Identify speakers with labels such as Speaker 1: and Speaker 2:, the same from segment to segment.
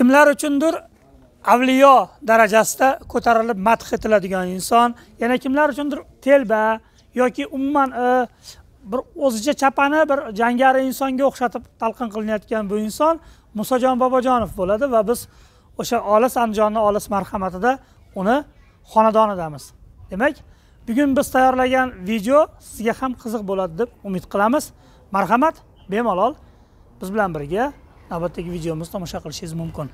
Speaker 1: kimlar uchundir avliyo darajasida ko'tarilib madh etiladigan inson yana kimlar uchundir telba yoki umuman e, bir o'zicha chapani bir jangari insonga o'xshatib talqin qilinayotgan bu inson musojon bobojonov bo'ladi va biz o'sha olis andijonni olis marhamatida uni xonadonidamiz demak bugun biz tayyorlagan video sizga ham qiziq bo'ladi deb umid qilamiz marhamat bemalol biz bilan birga navbatdagi videomizni tomosha qilishingiz mumkin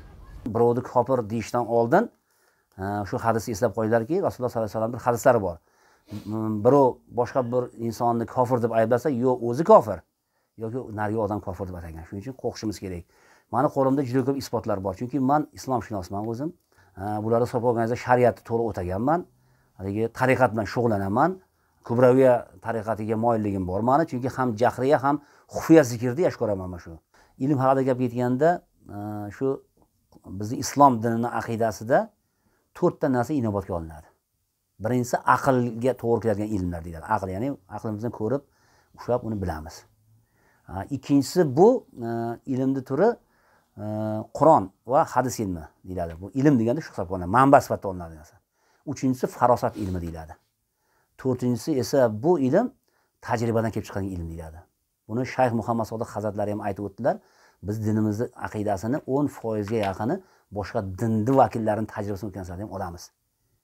Speaker 2: birovni kofir deyishdan oldin e, shu hadisni eslab qo'yinglarki rasululloh sollallohu alayhi vasallamni bir hadislari bor birov boshqa bir insonni kofir deb ayblasa yo'q o'zi kofir yoki narigi odam kofir deb atagan shuning uchun qo'rqishimiz kerak mani qo'limda juda ko'p isbotlar bor chunki man islomshunosman o'zim e, bularni hisobga olganingizda shariatni to'g'ri o'taganman haligi tariqat bilan shug'ullanaman kubraviya tariqatiga moyilligim bor mani chunki ham jahriya ham xufiya zikrni yaxshi ko'raman man shu ilm haqida gap ketganda e, shu bizni islom dinini aqidasida to'rtta narsa inobatga olinadi birinchisi aqlga to'g'ri keladigan ilmlar deyiladi aql ya'ni aqlimizdan ko'rib ushlab uni bilamiz ikkinchisi bu e, ilmni turi e, qur'on va hadis ilmi deyiladi bu ilm deganda shu hisoblanadi manba sifatida olinadi narsa uchinchisi farosat ilmi deyiladi to'rtinchisi esa bu ilm tajribadan kelib chiqqan ilm deyiladi buni shayx muhammad sodiq hazratlari ham aytib o'tdilar biz dinimizni aqidasini o'n foizga yaqini boshqa dinni vakillarini tajribasini o'tgan ham olamiz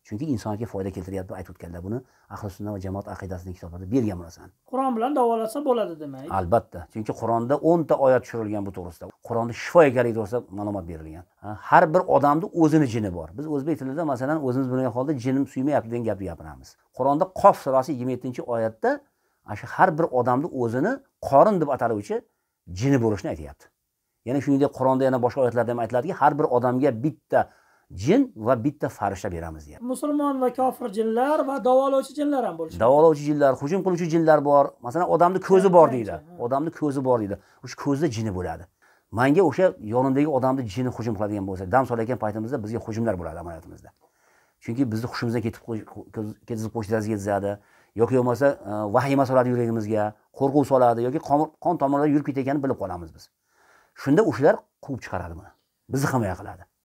Speaker 2: chunki insonga foyda keltiryapti deb aytib o'tganlar buni ahli sunna va jamoat aqidasining kitoblarida bergan bu narsani
Speaker 1: qur'on bilan davolatsa bo'ladi demak albatta
Speaker 2: chunki qur'onda o'nta oyat tushirilgan bu to'g'risida qur'onni shifo ekanligi to'g'risida ma'lumot berilgan har bir odamni o'zini jini bor biz o'zbek tilida masalan o'zimiz bilgan holda jinim suymayapti degan gapni gapiramiz qur'onda qof surasi yigirma yettinchi oyatda ana shu har bir odamni o'zini qorin deb ataluvchi jini bo'lishini aytyapti yana shuningdek qur'onda yana boshqa oyatlarda ham aytiladiki har bir odamga bitta jin va bitta farishta beramiz deyapti
Speaker 1: musulmon va kofir jinlar va davolovchi jinlar ham bo'lishi
Speaker 2: davolovchi jinlar hujum qiluvchi jinlar bor masalan odamni ko'zi bor deydi odamni ko'zi bor deydi o'sha ko'zida jini bo'ladi manga o'sha yonimdagi odamni jini hujum qiladigan bo'lsa dam solayotgan paytimizda bizga hujumlar bo'ladi amaliyotimizda chunki bizni hushimizdan ketib ketizib qo'yishni tezadi yoki bo'lmasa e, vahima soladi yuragimizga qo'rquv soladi yoki qon tomirlar yurib ketayotganini bilib qolamiz biz shunda o'shalar quvib chiqaradi buni bizni himoya qiladi